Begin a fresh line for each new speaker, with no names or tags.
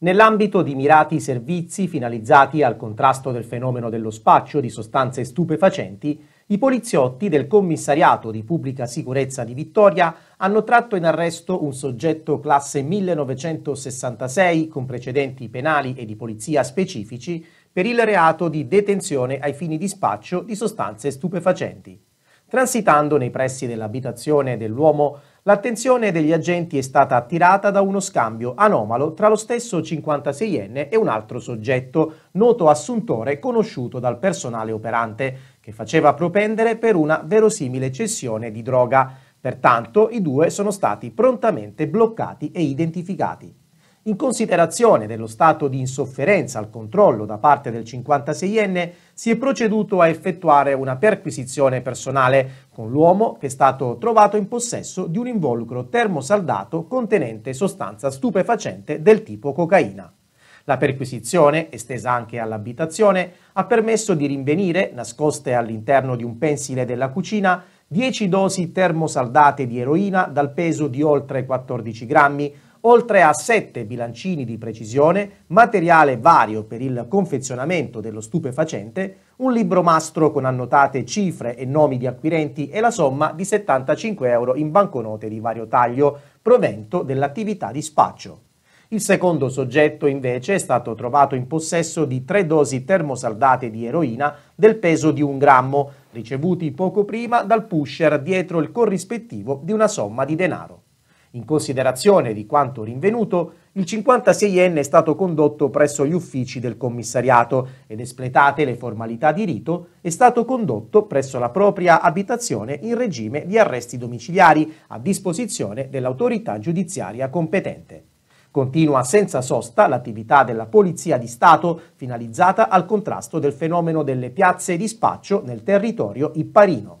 nell'ambito di mirati servizi finalizzati al contrasto del fenomeno dello spaccio di sostanze stupefacenti, i poliziotti del Commissariato di Pubblica Sicurezza di Vittoria hanno tratto in arresto un soggetto classe 1966 con precedenti penali e di polizia specifici per il reato di detenzione ai fini di spaccio di sostanze stupefacenti. Transitando nei pressi dell'abitazione dell'uomo, l'attenzione degli agenti è stata attirata da uno scambio anomalo tra lo stesso 56enne e un altro soggetto, noto assuntore conosciuto dal personale operante, che faceva propendere per una verosimile cessione di droga. Pertanto i due sono stati prontamente bloccati e identificati. In considerazione dello stato di insofferenza al controllo da parte del 56enne, si è proceduto a effettuare una perquisizione personale con l'uomo che è stato trovato in possesso di un involucro termosaldato contenente sostanza stupefacente del tipo cocaina. La perquisizione, estesa anche all'abitazione, ha permesso di rinvenire, nascoste all'interno di un pensile della cucina, 10 dosi termosaldate di eroina dal peso di oltre 14 grammi, oltre a sette bilancini di precisione, materiale vario per il confezionamento dello stupefacente, un libro mastro con annotate cifre e nomi di acquirenti e la somma di 75 euro in banconote di vario taglio, provento dell'attività di spaccio. Il secondo soggetto invece è stato trovato in possesso di tre dosi termosaldate di eroina del peso di un grammo, ricevuti poco prima dal pusher dietro il corrispettivo di una somma di denaro. In considerazione di quanto rinvenuto, il 56enne è stato condotto presso gli uffici del commissariato ed espletate le formalità di rito è stato condotto presso la propria abitazione in regime di arresti domiciliari a disposizione dell'autorità giudiziaria competente. Continua senza sosta l'attività della Polizia di Stato finalizzata al contrasto del fenomeno delle piazze di spaccio nel territorio ipparino.